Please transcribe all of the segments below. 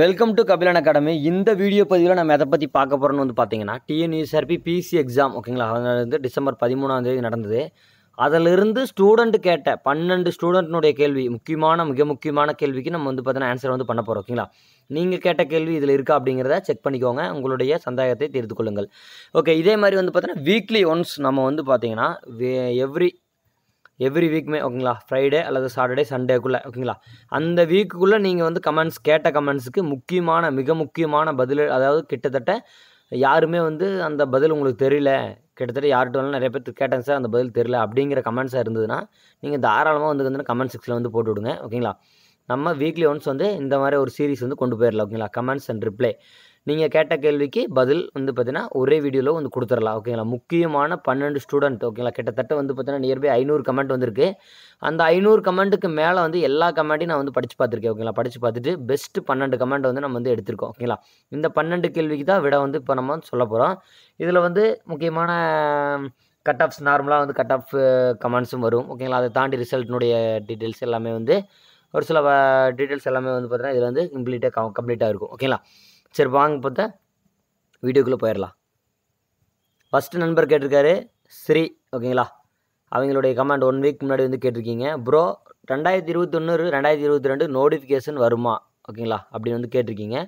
welcome to Kapilan academy இந்த video பதிவில் நம்ம எதை பற்றி பார்க்க போகிறோம்னு வந்து பார்த்தீங்கன்னா டிஎன்யூஎஸ்ஆர்பி பிசி எக்ஸாம் ஓகேங்களா e இருந்து டிசம்பர் பதிமூணாம் தேதி நடந்தது அதிலிருந்து ஸ்டூடெண்ட் கேட்ட பன்னெண்டு ஸ்டூடெண்ட்னுடைய கேள்வி முக்கியமான மிக முக்கியமான கேள்விக்கு நம்ம வந்து பார்த்தீங்கன்னா ஆன்சர் வந்து பண்ண போகிறோம் ஓகேங்களா நீங்கள் கேட்ட கேள்வி இதில் இருக்கா அப்படிங்கிறத செக் பண்ணிக்கோங்க உங்களுடைய சந்தேகத்தை தெரிந்து கொள்ளுங்கள் ஓகே இதே மாதிரி வந்து பார்த்தீங்கன்னா வீக்லி ஒன்ஸ் நம்ம வந்து பார்த்தீங்கன்னா எவ்ரி எவ்ரி வீக்குமே ஓகேங்களா ஃப்ரைடே அல்லது சாட்டர்டே சண்டேக்குள்ளே ஓகேங்களா அந்த வீக்குக்குள்ளே நீங்கள் வந்து கமெண்ட்ஸ் கேட்ட கமெண்ட்ஸுக்கு முக்கியமான மிக முக்கியமான பதில் அதாவது கிட்டத்தட்ட யாருமே வந்து அந்த பதில் உங்களுக்கு தெரியல கிட்டத்தட்ட யார்கிட்ட வேணாலும் நிறைய பேர் கேட்டேன் சார் அந்த பதில் தெரியல அப்படிங்கிற கமெண்ட்ஸாக இருந்ததுன்னா நீங்கள் தாராளமாக வந்து வந்து கமெண்ட் செக்ஷனில் வந்து போட்டு விடுங்க ஓகேங்களா நம்ம வீக்லி ஒன்ஸ் வந்து இந்த மாதிரி ஒரு சீரிஸ் வந்து கொண்டு போயிடலாம் ஓகேங்களா கமெண்ட்ஸ் அண்ட் ரிப்ளை நீங்கள் கேட்ட கேள்விக்கு பதில் வந்து பார்த்தீங்கன்னா ஒரே வீடியோவில் வந்து கொடுத்துடலாம் ஓகேங்களா முக்கியமான பன்னெண்டு ஸ்டூடெண்ட் ஓகேங்களா கிட்டத்தட்ட வந்து பார்த்தீங்கன்னா நியர்பை ஐநூறு கமெண்ட் வந்திருக்கு அந்த ஐநூறு கமெண்ட்டுக்கு மேலே வந்து எல்லா கமெண்ட்டையும் நான் வந்து படித்து பார்த்துருக்கேன் ஓகேங்களா படித்து பார்த்துட்டு பெஸ்ட்டு பன்னெண்டு கமெண்ட் வந்து நம்ம வந்து எடுத்திருக்கோம் ஓகேங்களா இந்த பன்னெண்டு கேள்விக்கு தான் விட வந்து இப்போ நம்ம சொல்ல போகிறோம் இதில் வந்து முக்கியமான கட் ஆஃப்ஸ் நார்மலாக வந்து கட் ஆஃப் கமெண்ட்ஸும் வரும் ஓகேங்களா அதை தாண்டி ரிசல்ட்னுடைய டீட்டெயில்ஸ் எல்லாமே வந்து ஒரு சில டீட்டெயில்ஸ் எல்லாமே வந்து பார்த்தீங்கன்னா இதில் வந்து கம்ப்ளீட்டாக கம்ப்ளீட்டாக இருக்கும் ஓகேங்களா சரி வாங்க பார்த்தா வீடியோக்குள்ளே போயிடலாம் ஃபஸ்ட்டு நண்பர் கேட்டிருக்காரு ஸ்ரீ ஓகேங்களா அவங்களுடைய கமெண்ட் ஒன் வீக் முன்னாடி வந்து கேட்டிருக்கீங்க ப்ரோ ரெண்டாயிரத்தி இருபத்தொன்று ரெண்டாயிரத்தி இருபத்தி ரெண்டு நோட்டிஃபிகேஷன் வருமா ஓகேங்களா அப்படின்னு வந்து கேட்டிருக்கீங்க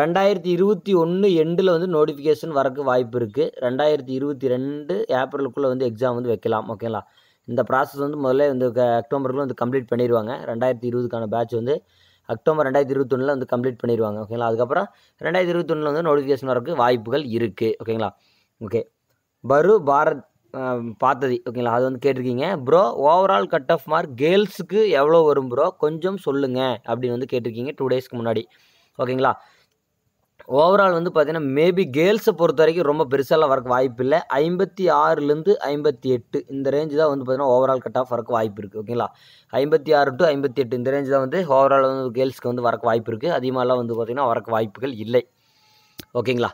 ரெண்டாயிரத்தி இருபத்தி ஒன்று எண்டில் வந்து நோட்டிஃபிகேஷன் வரக்கு வாய்ப்பு இருக்குது ரெண்டாயிரத்தி இருபத்தி ரெண்டு ஏப்ரலுக்குள்ளே வந்து எக்ஸாம் வந்து வைக்கலாம் ஓகேங்களா இந்த ப்ராசஸ் வந்து முதல்ல வந்து அக்டோபருக்குள்ள வந்து கம்ப்ளீட் பண்ணிடுவாங்க ரெண்டாயிரத்தி இருபதுக்கான பேட்ச் வந்து அக்டோபர் ரெண்டாயிரத்தி இருபத்தொன்னில் வந்து கம்ப்ளீட் பண்ணிடுவாங்க ஓகேங்களா அதுக்கப்புறம் ரெண்டாயிரத்தி இருபத்தொன்னில் வந்து நோட்டிஃபிகேஷன் வரக்கு வாய்ப்புகள் இருக்குது ஓகேங்களா ஓகே பரு பாரத் பார்த்தது ஓகேங்களா அது வந்து கேட்டிருக்கீங்க bro overall cut off mark கேர்ள்ஸுக்கு எவ்வளோ வரும் ப்ரோ கொஞ்சம் சொல்லுங்கள் அப்படின்னு வந்து கேட்டிருக்கீங்க டூ டேஸ்க்கு முன்னாடி ஓகேங்களா ஓவரால் வந்து பார்த்திங்கன்னா மேபி கேர்ள்ஸை பொறுத்த வரைக்கும் ரொம்ப பெருசாலாம் வரக்கு வாய்ப்பு இல்லை ஐம்பத்தி ஆறுலேருந்து ஐம்பத்தி எட்டு இந்த ரேஞ்சு தான் வந்து பார்த்திங்கன்னா ஓவரால் கட் ஆஃப் வரக்கு வாய்ப்பு இருக்குது ஓகேங்களா ஐம்பத்தி ஆறு டு ஐம்பத்தி எட்டு இந்த ரேஞ்சு தான் வந்து ஓவரால் வந்து கேர்ள்ஸ்க்கு வந்து வரக்கு வாய்ப்பு இருக்குது அதிகமாகலாம் வந்து பார்த்திங்கன்னா வரக்கு வாய்ப்புகள் இல்லை ஓகேங்களா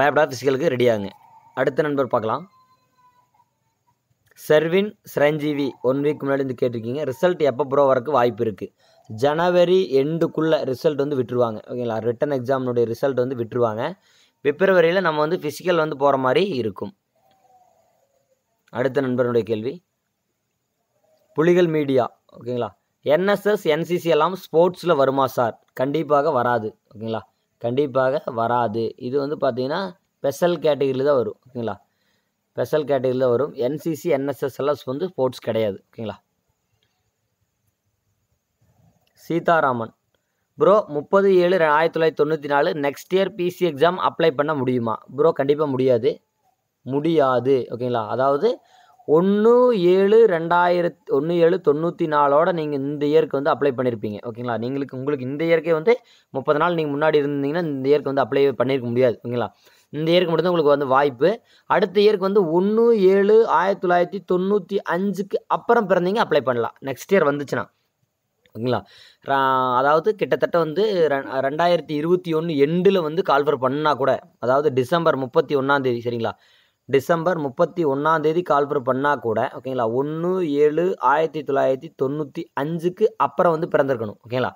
பயப்படா ஃபிசிக்கலுக்கு ரெடியாகுங்க அடுத்த நண்பர் பார்க்கலாம் சர்வின் சிரஞ்சீவி ஒன் வீக் முன்னாடி வந்து கேட்டிருக்கீங்க ரிசல்ட் எப்போ ப்ரோ வரக்கு வாய்ப்பு இருக்குது ஜனவரி எண்டுக்குள்ளே ரிசல்ட் வந்து விட்டுருவாங்க ஓகேங்களா ரிட்டன் எக்ஸாம்னுடைய ரிசல்ட் வந்து விட்டுருவாங்க பிப்ரவரியில் நம்ம வந்து ஃபிசிக்கல் வந்து போகிற மாதிரி இருக்கும் அடுத்த நண்பருடைய கேள்வி புலிகள் மீடியா ஓகேங்களா என்எஸ்எஸ் என்சிசி எல்லாம் ஸ்போர்ட்ஸில் வருமா சார் கண்டிப்பாக வராது ஓகேங்களா கண்டிப்பாக வராது இது வந்து பார்த்திங்கன்னா ஸ்பெஷல் கேட்டகரியில் தான் வரும் ஓகேங்களா ஸ்பெஷல் கேட்டகரியில் வரும் என்சிசி என்எஸ்எஸ் எல்லாம் வந்து ஸ்போர்ட்ஸ் கிடையாது ஓகேங்களா சீதாராமன் ப்ரோ முப்பது ஏழு ஆயிரத்தி தொள்ளாயிரத்தி தொண்ணூற்றி நாலு next year PC exam apply பண்ண முடியுமா ப்ரோ கண்டிப்பாக முடியாது முடியாது ஓகேங்களா அதாவது ஒன்று ஏழு ரெண்டாயிரத்து ஒன்று ஏழு தொண்ணூற்றி நாலோட நீங்கள் இந்த இயருக்கு வந்து அப்ளை பண்ணியிருப்பீங்க ஓகேங்களா நீங்களுக்கு உங்களுக்கு இந்த இயற்கே வந்து முப்பது நாள் நீங்கள் முன்னாடி இருந்தீங்கன்னா இந்த இயருக்கு வந்து அப்ளை பண்ணியிருக்க முடியாது ஓகேங்களா இந்த இயருக்கு மட்டும் உங்களுக்கு வந்து வாய்ப்பு அடுத்த இயருக்கு வந்து ஒன்று ஏழு ஆயிரத்தி தொள்ளாயிரத்தி தொண்ணூற்றி அஞ்சுக்கு அப்புறம் பிறந்தீங்க அப்ளை பண்ணலாம் நெக்ஸ்ட் இயர் வந்துச்சுன்னா ஓகேங்களா அதாவது கிட்டத்தட்ட வந்து ரெண்டாயிரத்தி இருபத்தி ஒன்று எண்டில் வந்து கால்ஃபர் பண்ணால் கூட அதாவது டிசம்பர் முப்பத்தி ஒன்றாந்தேதி சரிங்களா டிசம்பர் முப்பத்தி ஒன்றாந்தேதி கால்ஃபர் பண்ணால் கூட ஓகேங்களா ஒன்று ஏழு ஆயிரத்தி தொள்ளாயிரத்தி தொண்ணூற்றி அஞ்சுக்கு அப்புறம் வந்து பிறந்திருக்கணும் ஓகேங்களா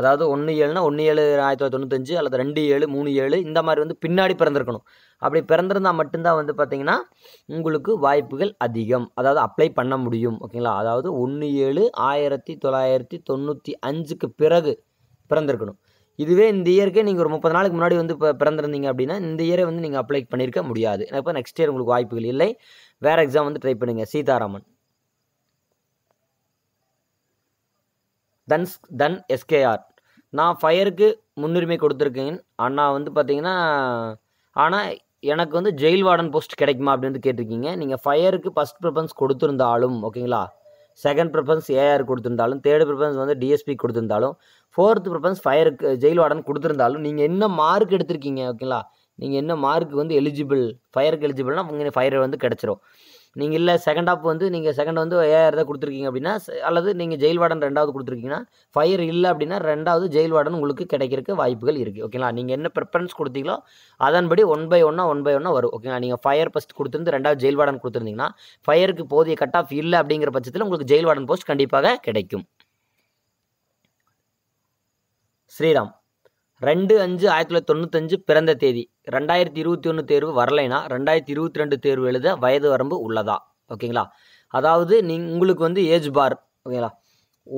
அதாவது ஒன்று ஏழுனா ஒன்று ஏழு ஆயிரத்தி தொள்ளாயிரத்தி தொண்ணூத்தஞ்சு அல்லது ரெண்டு ஏழு மூணு ஏழு இந்த மாதிரி வந்து பின்னாடி பிறந்திருக்கணும் அப்படி பிறந்திருந்தால் மட்டும்தான் வந்து பார்த்திங்கன்னா உங்களுக்கு வாய்ப்புகள் அதிகம் அதாவது அப்ளை பண்ண முடியும் ஓகேங்களா அதாவது ஒன்று ஏழு ஆயிரத்தி தொள்ளாயிரத்தி தொண்ணூற்றி அஞ்சுக்கு பிறகு பிறந்திருக்கணும் இதுவே இந்த இயருக்கே நீங்கள் ஒரு முப்பது நாளுக்கு முன்னாடி வந்து இப்போ பிறந்திருந்தீங்க அப்படின்னா இந்த இயரை வந்து நீங்கள் அப்ளை பண்ணியிருக்க முடியாது இப்போ நெக்ஸ்ட் இயர் உங்களுக்கு வாய்ப்புகள் இல்லை வேறு எக்ஸாம் வந்து ட்ரை பண்ணுங்கள் சீதாராமன் தன்ஸ் தன் எஸ்கேஆர் நான் ஃபயருக்கு முன்னுரிமை கொடுத்துருக்கேன் ஆனால் வந்து பார்த்தீங்கன்னா ஆனால் எனக்கு வந்து ஜெயில் வார்டன் போஸ்ட் கிடைக்குமா அப்படின்னு கேட்டிருக்கீங்க நீங்கள் ஃபயருக்கு ஃபஸ்ட் ப்ரிஃபரன்ஸ் கொடுத்துருந்தாலும் ஓகேங்களா செகண்ட் ப்ரிஃபரன்ஸ் ஏஆர் கொடுத்துருந்தாலும் தேர்டு ப்ரிஃபரன்ஸ் வந்து டிஎஸ்பி கொடுத்துருந்தாலும் ஃபோர்த் ப்ரிஃபரன்ஸ் ஃபயருக்கு ஜெயில் வார்டன் கொடுத்துருந்தாலும் நீங்கள் என்ன மார்க் எடுத்திருக்கீங்க ஓகேங்களா நீங்கள் என்ன மார்க் வந்து எலிஜிபிள் ஃபயருக்கு எலிஜிபிள்னா உங்களுக்கு ஃபயர் வந்து கிடச்சிரும் நீங்கள் இல்லை செகண்ட் ஆஃப் வந்து நீங்கள் செகண்ட் வந்து ஏஆர் தான் கொடுத்துருக்கீங்க அப்படின்னா அல்லது நீங்கள் ஜெயில் வார்டன் ரெண்டாவது கொடுத்துருக்கீங்கன்னா ஃபயர் இல்லை அப்படின்னா ரெண்டாவது ஜெயில் வார்டன் உங்களுக்கு கிடைக்கிறதுக்கு வாய்ப்புகள் இருக்குது ஓகேங்களா நீங்கள் என்ன ப்ரிஃபரன்ஸ் கொடுத்தீங்களோ அதன்படி ஒன் பை ஒன்னாக ஒன் பை ஒன்னாக வரும் ஓகேங்களா நீங்கள் ஃபயர் ஃபஸ்ட் கொடுத்துருந்து ரெண்டாவது ஜெயில் வார்டன் கொடுத்துருந்தீங்கன்னா ஃபயருக்கு போதிய கட் ஆஃப் இல்லை அப்படிங்கிற பட்சத்தில் உங்களுக்கு ஜெயில் வார்டன் போஸ்ட் கண்டிப்பாக கிடைக்கும் ஸ்ரீராம் ரெண்டு அஞ்சு ஆயிரத்தி தொள்ளாயிரத்தி தொண்ணூத்தஞ்சு பிறந்த தேதி ரெண்டாயிரத்தி இருபத்தி ஒன்று தேர்வு வரலைன்னா ரெண்டாயிரத்தி இருபத்தி ரெண்டு தேர்வு எழுத வயது வரம்பு உள்ளதா ஓகேங்களா அதாவது நீ உங்களுக்கு வந்து ஏஜ் பார் ஓகேங்களா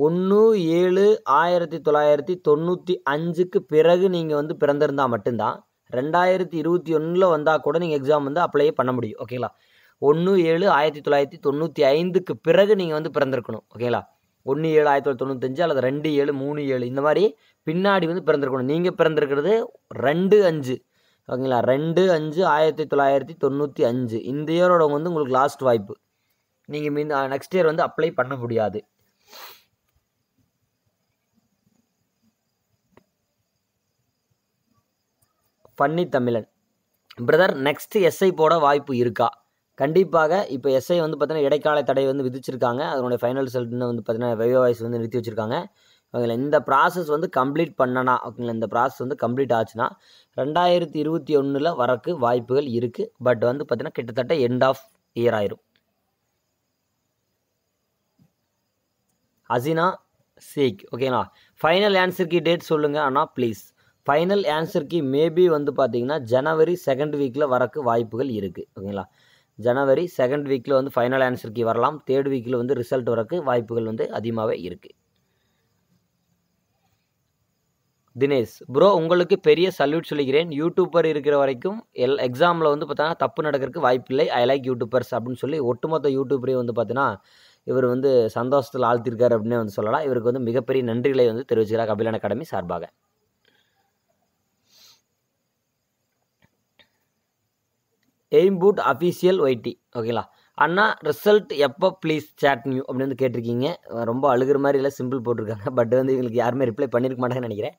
ஒன்று ஏழு ஆயிரத்தி தொள்ளாயிரத்தி தொண்ணூற்றி அஞ்சுக்கு பிறகு நீங்கள் வந்து பிறந்திருந்தால் மட்டும்தான் ரெண்டாயிரத்தி இருபத்தி ஒன்றில் வந்தால் கூட நீங்கள் எக்ஸாம் வந்து அப்ளையே பண்ண முடியும் ஓகேங்களா ஒன்று ஏழு ஆயிரத்தி தொள்ளாயிரத்தி தொண்ணூற்றி ஐந்துக்கு பிறகு நீங்கள் வந்து பிறந்திருக்கணும் ஓகேங்களா ஒன்று ஏழு ஆயிரத்தி தொள்ளாயிரத்தி தொண்ணூத்தஞ்சு அல்லது ரெண்டு ஏழு மூணு ஏழு இந்த மாதிரி பின்னாடி வந்து பிறந்திருக்கணும் நீங்கள் பிறந்திருக்கிறது ரெண்டு அஞ்சு ஓகேங்களா ரெண்டு அஞ்சு ஆயிரத்தி தொள்ளாயிரத்தி தொண்ணூற்றி அஞ்சு இந்த இயரோட வந்து உங்களுக்கு லாஸ்ட் வாய்ப்பு நீங்கள் மீன் நெக்ஸ்ட் இயர் வந்து அப்ளை பண்ண முடியாது பன்னி தமிழன் பிரதர் நெக்ஸ்ட் எஸ்ஐ போட வாய்ப்பு இருக்கா கண்டிப்பாக இப்போ எஸ்ஐ வந்து பார்த்தீங்கன்னா இடைக்கால தடை வந்து விதிச்சிருக்காங்க அதனுடைய ஃபைனல் ரிசல்ட்னு வந்து பார்த்தீங்கன்னா வெயோ வாய்ஸ் வந்து நிறுத்தி வச்சுருக்காங்க ஓகேங்களா இந்த ப்ராசஸ் வந்து கம்ப்ளீட் பண்ணனா ஓகேங்களா இந்த ப்ராசஸ் வந்து கம்ப்ளீட் ஆச்சுன்னா ரெண்டாயிரத்தி இருபத்தி ஒன்றில் வரக்கு வாய்ப்புகள் இருக்குது பட் வந்து பார்த்திங்கன்னா கிட்டத்தட்ட எண்ட் ஆஃப் இயர் ஆயிரும் அசினா சீக் ஓகேங்களா ஃபைனல் ஆன்சர் கி டேட் சொல்லுங்கள் ஆனால் please final answer key maybe வந்து பார்த்தீங்கன்னா ஜனவரி செகண்ட் வீக்கில் வரக்கு வாய்ப்புகள் இருக்குது ஓகேங்களா ஜனவரி செகண்ட் வீக்கில் வந்து ஃபைனல் ஆன்சர் கி வரலாம் தேர்ட் வீக்கில் வந்து ரிசல்ட் வரக்கு வாய்ப்புகள் வந்து அதிகமாகவே இருக்குது தினேஷ் ப்ரோ உங்களுக்கு பெரிய சல்யூட் சொல்லிக்கிறேன் யூடியூப்பர் இருக்கிற வரைக்கும் எல் எக்ஸாமில் வந்து பார்த்தோன்னா தப்பு நடக்கிறதுக்கு வாய்ப்பில்லை ஐ லைக் யூடியூபர்ஸ் அப்படின்னு சொல்லி ஒட்டுமொத்த யூடியூபரையும் வந்து பார்த்தீங்கன்னா இவர் வந்து சந்தோஷத்தில் ஆழ்த்திருக்காரு அப்படின்னு வந்து சொல்லலாம் இவருக்கு வந்து மிகப்பெரிய நன்றிகளை வந்து தெரிவிச்சுக்கிறார் கபிலன் அகாடமி சார்பாக எய்ம்பூட் அஃபீஷியல் ஒய்டி ஓகேங்களா அண்ணா ரிசல்ட் எப்போ ப்ளீஸ் சேட் நியூ அப்படின்னு வந்து கேட்டிருக்கீங்க ரொம்ப அழுகிற மாதிரி இல்லை சிம்பிள் போட்டிருக்காங்க பட் வந்து இவங்களுக்கு யாருமே ரிப்ளை பண்ணியிருக்க மாட்டாங்கன்னு நினைக்கிறேன்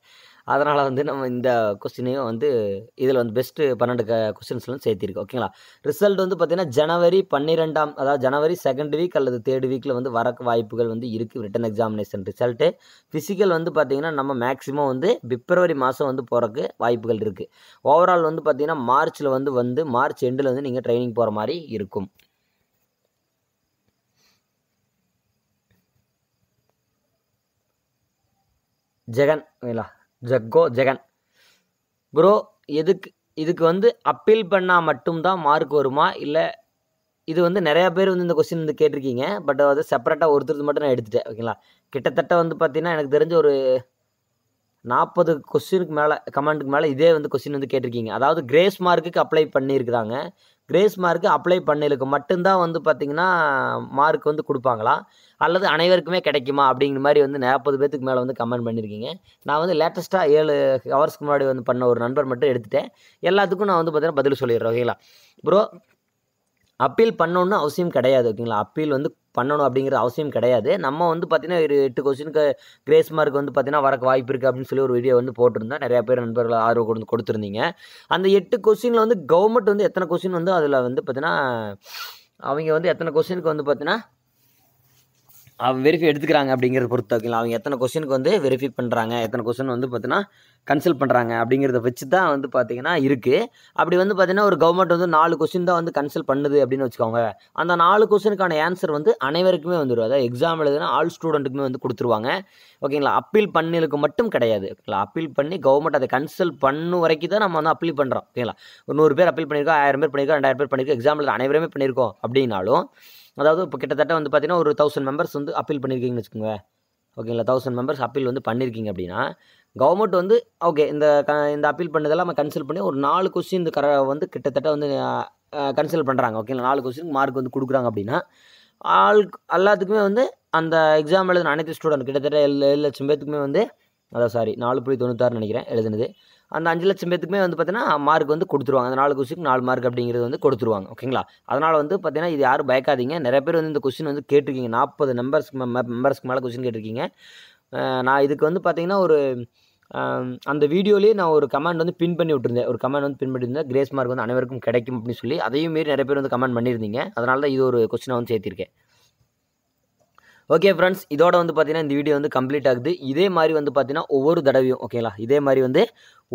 அதனால் வந்து நம்ம இந்த கொஸ்டினையும் வந்து இதில் வந்து பெஸ்ட்டு பன்னெண்டு க கொஸ்டின்ஸ்லாம் சேர்த்திருக்கோம் ஓகேங்களா ரிசல்ட் வந்து பார்த்திங்கன்னா ஜனவரி பன்னிரெண்டாம் அதாவது ஜனவரி செகண்ட் வீக் அல்லது தேர்ட் வீக்கில் வந்து வர வாய்ப்புகள் வந்து இருக்குது ரிட்டன் எக்ஸாமினேஷன் ரிசல்ட்டு ஃபிசிக்கல் வந்து பார்த்திங்கன்னா நம்ம மேக்ஸிமம் வந்து பிப்ரவரி மாதம் வந்து போகிறக்கு வாய்ப்புகள் இருக்குது ஓவரால் வந்து பார்த்திங்கன்னா மார்ச்சில் வந்து வந்து மார்ச் எண்டில் வந்து நீங்கள் ட்ரைனிங் போகிற மாதிரி இருக்கும் ஜெகன் ஓகேங்களா ஜக்கோ ஜெகன் ப்ரோ எதுக்கு இதுக்கு வந்து அப்பீல் பண்ணால் மட்டும்தான் மார்க் வருமா இல்லை இது வந்து நிறையா பேர் வந்து இந்த கொஸ்டின் வந்து கேட்டிருக்கீங்க பட் அது செப்பரேட்டாக ஒருத்தருக்கு மட்டும் நான் எடுத்துட்டேன் ஓகேங்களா கிட்டத்தட்ட வந்து பார்த்திங்கன்னா எனக்கு தெரிஞ்ச ஒரு நாற்பது கொஸ்டினுக்கு மேலே கமெண்ட்டுக்கு மேலே இதே வந்து கொஸ்டின் வந்து கேட்டிருக்கீங்க அதாவது கிரேஸ் மார்க்குக்கு அப்ளை பண்ணியிருக்கிறாங்க கிரேஸ் மார்க்கு அப்ளை பண்ணலுக்கு மட்டும்தான் வந்து பார்த்திங்கன்னா மார்க் வந்து கொடுப்பாங்களாம் அல்லது அனைவருக்குமே கிடைக்குமா அப்படிங்கிற மாதிரி வந்து நாற்பது பேத்துக்கு மேலே வந்து கமெண்ட் பண்ணியிருக்கீங்க நான் வந்து லேட்டஸ்ட்டாக ஏழு ஹவர்ஸ்க்கு முன்னாடி வந்து பண்ண ஒரு நண்பர் மட்டும் எடுத்துட்டேன் எல்லாத்துக்கும் நான் வந்து பார்த்திங்கன்னா பதில் சொல்லிடுறேன் ஓகேங்களா ப்ரோ அப்பீல் பண்ணணுன்னு அவசியம் கிடையாது ஓகேங்களா அப்பீல் வந்து பண்ணணும் அப்படிங்கிற அவசியம் கிடையாது நம்ம வந்து பார்த்தீங்கன்னா ஒரு எட்டு கொஸ்டினுக்கு கிரேஸ் மார்க் வந்து பார்த்தீங்கன்னா வரக்கு வாய்ப்பு இருக்குது அப்படின்னு சொல்லி ஒரு வீடியோ வந்து போட்டிருந்தோம் நிறையா பேர் நண்பர்கள் ஆர்வம் கொண்டு கொடுத்துருந்தீங்க அந்த எட்டு கொஸ்டினில் வந்து கவர்மெண்ட் வந்து எத்தனை கொஸ்டின் வந்து அதில் வந்து பார்த்தீங்கன்னா அவங்க வந்து எத்தனை கொஸ்டினுக்கு வந்து பார்த்தீங்கன்னா வெரிஃபை எடுத்துக்கிறாங்க அப்படிங்கிறத பொறுத்த வரைக்கும் அவங்க எத்தனை கொஸ்டினுக்கு வந்து வெரிஃபை பண்ணுறாங்க எத்தனை கொஸ்டின் வந்து பார்த்தீங்கன்னா கன்சல்ட் பண்ணுறாங்க அப்படிங்கிறத வச்சு தான் வந்து பார்த்திங்கன்னா இருக்குது அப்படி வந்து பார்த்திங்கன்னா ஒரு கவர்மெண்ட் வந்து நாலு கொஸ்டின் தான் வந்து கன்சல்ட் பண்ணுது அப்படின்னு வச்சுக்கோங்க அந்த நாலு கொஸ்டினுக்கான ஆன்சர் வந்து அனைவருக்குமே வந்துடும் அதாவது எக்ஸாம் எழுதுனா ஆல் ஸ்டூடெண்ட்டுக்குமே வந்து கொடுத்துருவாங்க ஓகேங்களா அப்பீல் பண்ணிலுக்கு மட்டும் கிடையாது ஓகேங்களா அப்பீல் பண்ணி கவர்மெண்ட் அதை கன்சல்ட் பண்ணு வரைக்கும் தான் நம்ம வந்து அப்பீல் பண்ணுறோம் ஓகேங்களா ஒரு நூறு பேர் அப்பீல் பண்ணியிருக்கோம் ஆயிரம் பேர் பண்ணியிருக்கோம் ரெண்டாயிரம் பேர் பண்ணியிருக்கோம் எக்ஸாம்பிள் அனைவருமே பண்ணியிருக்கோம் அப்படின்னாலும் அதாவது இப்போ கிட்டத்தட்ட வந்து பார்த்தீங்கன்னா ஒரு தௌசண்ட் மெம்பர்ஸ் வந்து அப்பீல் பண்ணியிருக்கீங்கன்னு வச்சுக்கோங்க ஓகேங்களா தௌசண்ட் மெம்பர்ஸ் அப்பீல் வந்து பண்ணியிருக்கீங்க அப்படின்னா கவர்மெண்ட் வந்து ஓகே இந்த க இந்த அப்பீல் பண்ணதெல்லாம் நம்ம கன்சல்ட் பண்ணி ஒரு நாலு கொஸ்டின் இந்த கர வந்து கிட்டத்தட்ட வந்து கன்சல்ட் பண்ணுறாங்க ஓகேங்களா நாலு கொஸ்டின் மார்க் வந்து கொடுக்குறாங்க அப்படின்னா ஆள் எல்லாத்துக்குமே வந்து அந்த எக்ஸாம் எழுதின அனைத்து ஸ்டூடெண்ட் கிட்டத்தட்ட ஏழு லட்சம் பேத்துக்குமே வந்து அதான் சாரி நாலு புள்ளி தொண்ணூத்தாறு நினைக்கிறேன் எழுதுனது அந்த அஞ்சு லட்சம் பேத்துக்குமே வந்து பார்த்தீங்கன்னா மார்க் வந்து கொடுத்துருவாங்க அந்த நாலு கொஸ்டின் நாலு மார்க் அப்படிங்கிறது வந்து கொடுத்துருவாங்க ஓகேங்களா அதனால் வந்து பார்த்தீங்கன்னா இது யாரும் பயக்காதீங்க நிறைய பேர் வந்து இந்த கொஸ்டின் வந்து கேட்டிருக்கீங்க நாற்பது மெம்பர்ஸ்க்கு மெம்பர்ஸ்க்கு மேலே கொஸ்டின் கேட்டிருக்கீங்க நான் இதுக்கு வந்து பார்த்தீங்கன்னா ஒரு அந்த வீடியோலேயே நான் ஒரு கமெண்ட் வந்து பின் பண்ணி விட்டுருந்தேன் ஒரு கமெண்ட் வந்து பின் பண்ணியிருந்தேன் கிரேஸ் மார்க் வந்து அனைவருக்கும் கிடைக்கும் அப்படின்னு சொல்லி அதையும் மீறி நிறைய பேர் வந்து கமெண்ட் பண்ணியிருந்தீங்க அதனால தான் இது ஒரு கொஸ்டினை வந்து சேர்த்திருக்கேன் ஓகே ஃப்ரெண்ட்ஸ் இதோட வந்து பார்த்தீங்கன்னா இந்த வீடியோ வந்து கம்ப்ளீட் ஆகுது இதே மாதிரி வந்து பார்த்தீங்கன்னா ஒவ்வொரு தடவையும் ஓகேங்களா இதே மாதிரி வந்து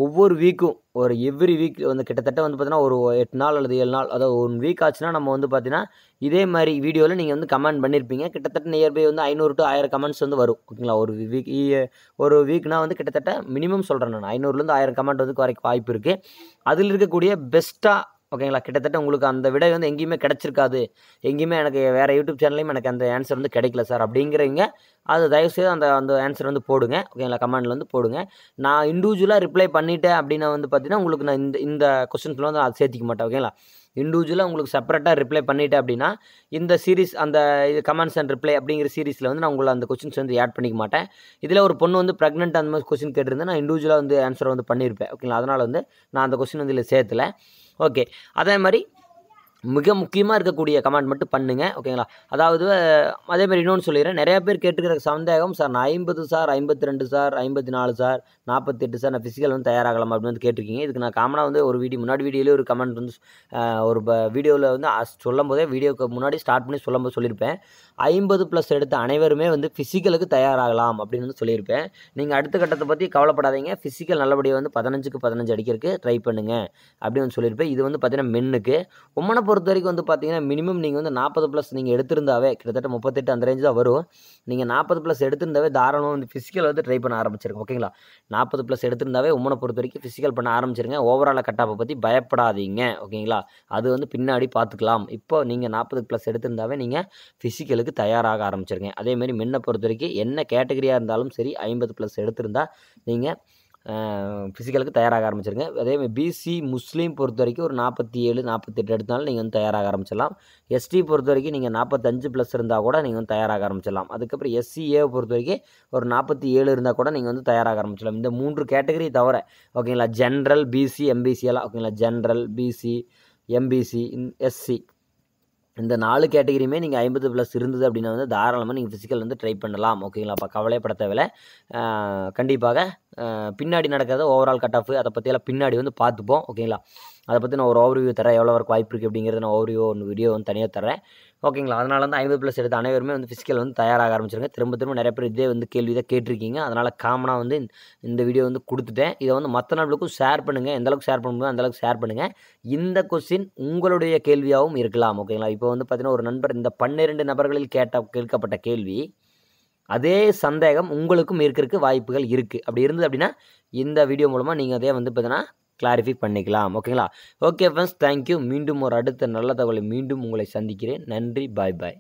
ஒவ்வொரு வீக்கும் ஒரு எவ்ரி வீக் வந்து கிட்டத்தட்ட வந்து பார்த்தீங்கன்னா ஒரு எட்டு நாள் அல்லது ஏழு நாள் அதாவது ஒன் வீக் ஆச்சுன்னா நம்ம வந்து பார்த்தீங்கன்னா இதே மாதிரி வீடியோவில் நீங்கள் வந்து கமெண்ட் பண்ணியிருப்பீங்க கிட்டத்தட்ட நியர்பை வந்து ஐநூறு டு ஆயிரம் கமெண்ட்ஸ் வந்து வரும் ஓகேங்களா ஒரு வீக் ஒரு வீக்னால் வந்து கிட்டத்தட்ட மினிமம் சொல்கிறேன் நான் ஐநூறுலேருந்து ஆயிரம் கமெண்ட் வந்து வரைக்கும் வாய்ப்பு இருக்குது அதில் இருக்கக்கூடிய பெஸ்ட்டாக ஓகேங்களா கிட்டத்தட்ட உங்களுக்கு அந்த விடை வந்து எங்கேயுமே கிடச்சிருக்காது எங்கேயுமே எனக்கு வேறு யூடியூப் சேனல்லையும் எனக்கு அந்த ஆன்சர் வந்து கிடைக்கல சார் அப்படிங்கிறவங்க அது தயவுசெய்து அந்த அந்த ஆன்சர் வந்து போடுங்க ஓகேங்களா கமெண்டில் வந்து போடுங்க நான் இண்டிவிஜுவலாக ரிப்ளை பண்ணிவிட்டேன் அப்படின்னா வந்து பார்த்தீங்கன்னா உங்களுக்கு நான் இந்த இந்த கொஸ்டின்ஸில் வந்து அதை சேர்த்திக்க மாட்டேன் ஓகேங்களா இண்டிவிஜுவலாக உங்களுக்கு செப்பரேட்டாக ரிப்ளை பண்ணிவிட்டேன் அப்படின்னா இந்த சீரிஸ் அந்த இது கமெண்ட்ஸ் அண்ட் ரிப்ளை அப்படிங்கிற சீரிஸில் வந்து நான் உங்களை அந்த கொஸ்டின்ஸ் வந்து ஆட் பண்ணிக்க மாட்டேன் இதில் ஒரு பொண்ணு வந்து ப்ரெக்னென்ட் அந்த மாதிரி கொஸ்டின் கேட்டிருந்தேன் நான் இண்டிவிஜுவலாக வந்து ஆன்சர் வந்து பண்ணியிருப்பேன் ஓகேங்களா அதனால் வந்து நான் அந்த கொஸ்டின் வந்து இதில் சேர்த்துல ஓகே அதே மாதிரி மிக முக்கியமாக இருக்கக்கூடிய கமெண்ட் மட்டும் பண்ணுங்கள் ஓகேங்களா அதாவது அதே மாதிரி இன்னொன்று சொல்லிடுறேன் நிறையா பேர் கேட்டுக்கிற சந்தேகம் சார் நான் ஐம்பது சார் ஐம்பத்தி ரெண்டு சார் ஐம்பத்தி நாலு சார் நாற்பத்தெட்டு சார் நான் ஃபிசிக்கல் வந்து தயாராகலாம் அப்படின்னு வந்து கேட்டிருக்கீங்க இதுக்கு நான் காமனாக வந்து ஒரு வீடியோ முன்னாடி வீடியோலேயே ஒரு கமெண்ட் வந்து ஒரு வீடியோவில் வந்து சொல்லும் போதே வீடியோக்கு முன்னாடி ஸ்டார்ட் பண்ணி சொல்லும் போது சொல்லியிருப்பேன் ஐம்பது ப்ளஸ் எடுத்த அனைவருமே வந்து ஃபிசிக்கலுக்கு தயாராகலாம் அப்படின்னு வந்து சொல்லியிருப்பேன் நீங்கள் அடுத்த கட்டத்தை பற்றி கவலைப்படாதீங்க ஃபிசிக்கல் நல்லபடியாக வந்து பதினஞ்சுக்கு பதினஞ்சு அடிக்கிறதுக்கு ட்ரை பண்ணுங்கள் அப்படின்னு சொல்லியிருப்பேன் இது வந்து பார்த்தீங்கன்னா மென்னுக்கு உம்மனை பொறுத்த வரைக்கும் வந்து பார்த்தீங்கன்னா மினிமம் நீங்கள் வந்து நாற்பது ப்ளஸ் நீங்கள் எடுத்திருந்தாவே கிட்டத்தட்ட முப்பத்தெட்டு அந்த ரேஞ்சு தான் வரும் நீங்கள் நாற்பது ப்ளஸ் எடுத்திருந்தாவே தாராளமாக வந்து ஃபிசிக்கல் வந்து ட்ரை பண்ண ஆரம்பிச்சிருக்கு ஓகேங்களா நாற்பது ப்ளஸ் எடுத்திருந்தாவே உம்மனை பொறுத்த வரைக்கும் ஃபிசிக்கல் பண்ண ஆரம்பிச்சிருங்க ஓவராலாக கட்டாப்பை பற்றி பயப்படாதீங்க ஓகேங்களா அது வந்து பின்னாடி பார்த்துக்கலாம் இப்போ நீங்கள் நாற்பது ப்ளஸ் எடுத்திருந்தாவே நீங்கள் ஃபிசிக்கலுக்கு எடுக்கிறதுக்கு தயாராக ஆரம்பிச்சிருக்கேன் அதேமாரி முன்ன பொறுத்த வரைக்கும் என்ன கேட்டகரியாக இருந்தாலும் சரி ஐம்பது ப்ளஸ் எடுத்திருந்தால் நீங்கள் ஃபிசிக்கலுக்கு தயாராக ஆரம்பிச்சிருங்க அதேமாதிரி பிசி முஸ்லீம் பொறுத்த வரைக்கும் ஒரு நாற்பத்தி ஏழு நாற்பத்தெட்டு எடுத்தாலும் நீங்கள் வந்து தயாராக ஆரம்பிச்சிடலாம் எஸ்டி பொறுத்த வரைக்கும் நீங்கள் நாற்பத்தஞ்சு ப்ளஸ் இருந்தால் கூட நீங்கள் வந்து தயாராக ஆரம்பிச்சிடலாம் அதுக்கப்புறம் எஸ்சிஏவை பொறுத்த வரைக்கும் ஒரு நாற்பத்தி ஏழு இருந்தால் கூட நீங்கள் வந்து தயாராக ஆரம்பிச்சிடலாம் இந்த மூன்று கேட்டகரி தவிர ஓகேங்களா ஜென்ரல் பிசி எம்பிசி எல்லாம் ஓகேங்களா ஜென்ரல் பிசி எம்பிசி எஸ்சி இந்த நாலு கேட்டகிரியுமே நீங்கள் ஐம்பது ப்ளஸ் இருந்தது அப்படின்னா வந்து தாராளமாக நீங்கள் ஃபிசிக்கல் வந்து ட்ரை பண்ணலாம் ஓகேங்களாப்பா கவலைப்படுத்த தேவையில்ல கண்டிப்பாக பின்னாடி நடக்கிறது ஓவரால் கட் ஆஃப் அதை பற்றியெல்லாம் பின்னாடி வந்து பார்த்துப்போம் ஓகேங்களா அதை பற்றி நான் ஒரு ஓவர்வியூ தரேன் எவ்வளோ வரைக்கும் வாய்ப்பு இருக்குது அப்படிங்கிறத நான் ஓவர்வியூ ஒன்று வீடியோ வந்து தனியாக தரேன் ஓகேங்களா அதனால் வந்து ஐம்பது ப்ளஸ் எடுத்த அனைவருமே வந்து ஃபிசிக்கல் வந்து தயாராக ஆரம்பிச்சிருங்க திரும்ப திரும்ப நிறைய பேர் இதே வந்து கேள்வி தான் கேட்டிருக்கீங்க அதனால் காமனாக வந்து இந்த வீடியோ வந்து கொடுத்துட்டேன் இதை வந்து மற்ற நாட்களுக்கும் ஷேர் பண்ணுங்கள் எந்த அளவுக்கு ஷேர் பண்ண முடியும் அந்தளவுக்கு ஷேர் பண்ணுங்கள் இந்த கொஸ்டின் உங்களுடைய கேள்வியாகவும் இருக்கலாம் ஓகேங்களா இப்போ வந்து பார்த்திங்கன்னா ஒரு நண்பர் இந்த பன்னிரெண்டு நபர்களில் கேட்ட கேட்கப்பட்ட கேள்வி அதே சந்தேகம் உங்களுக்கும் இருக்கிறதுக்கு வாய்ப்புகள் இருக்குது அப்படி இருந்தது அப்படின்னா இந்த வீடியோ மூலமாக நீங்கள் அதே வந்து பார்த்தீங்கன்னா கிளாரிஃபை பண்ணிக்கலாம் ஓகேங்களா ஓகே ஃப்ரெண்ட்ஸ் தேங்க்யூ மீண்டும் ஒரு அடுத்த நல்ல தகவலை மீண்டும் உங்களை சந்திக்கிறேன் நன்றி பாய் பாய்